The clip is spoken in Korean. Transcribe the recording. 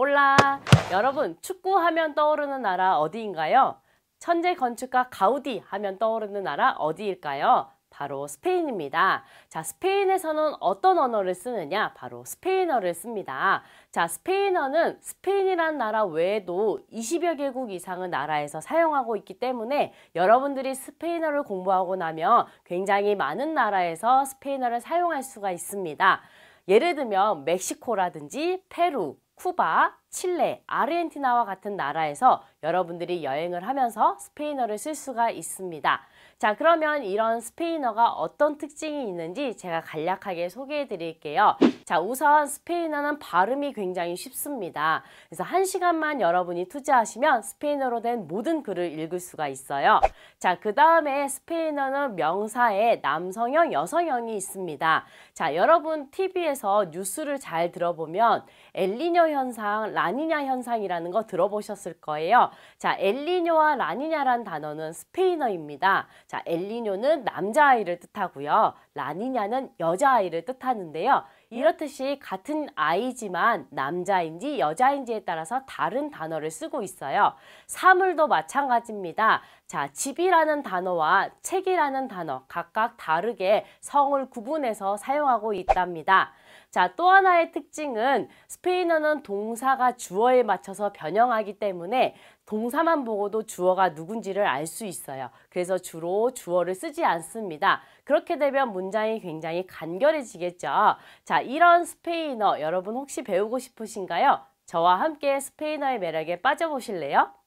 올라! 여러분, 축구하면 떠오르는 나라 어디인가요? 천재 건축가 가우디 하면 떠오르는 나라 어디일까요? 바로 스페인입니다. 자, 스페인에서는 어떤 언어를 쓰느냐? 바로 스페인어를 씁니다. 자, 스페인어는 스페인이란 나라 외에도 20여 개국 이상은 나라에서 사용하고 있기 때문에 여러분들이 스페인어를 공부하고 나면 굉장히 많은 나라에서 스페인어를 사용할 수가 있습니다. 예를 들면 멕시코라든지 페루, 쿠바, 칠레, 아르헨티나와 같은 나라에서 여러분들이 여행을 하면서 스페인어를 쓸 수가 있습니다. 자, 그러면 이런 스페인어가 어떤 특징이 있는지 제가 간략하게 소개해 드릴게요. 자, 우선 스페인어는 발음이 굉장히 쉽습니다. 그래서 한 시간만 여러분이 투자하시면 스페인어로 된 모든 글을 읽을 수가 있어요. 자, 그 다음에 스페인어는 명사에 남성형, 여성형이 있습니다. 자, 여러분 TV에서 뉴스를 잘 들어보면 엘리뇨 현상, 라니냐 현상이라는 거 들어보셨을 거예요. 자, 엘리뇨와 라니냐란 단어는 스페인어입니다. 자, 엘리뇨는 남자아이를 뜻하고요. 라니냐는 여자아이를 뜻하는데요. 이렇듯이 같은 아이지만 남자인지 여자인지에 따라서 다른 단어를 쓰고 있어요. 사물도 마찬가지입니다. 자, 집이라는 단어와 책이라는 단어 각각 다르게 성을 구분해서 사용하고 있답니다. 자, 또 하나의 특징은 스페인어는 쓰던 동사가 주어에 맞춰서 변형하기 때문에 동사만 보고도 주어가 누군지를 알 수 있어요. 그래서 주로 주어를 쓰지 않습니다. 그렇게 되면 문장이 굉장히 간결해지겠죠. 자, 이런 스페인어 여러분 혹시 배우고 싶으신가요? 저와 함께 스페인어의 매력에 빠져보실래요?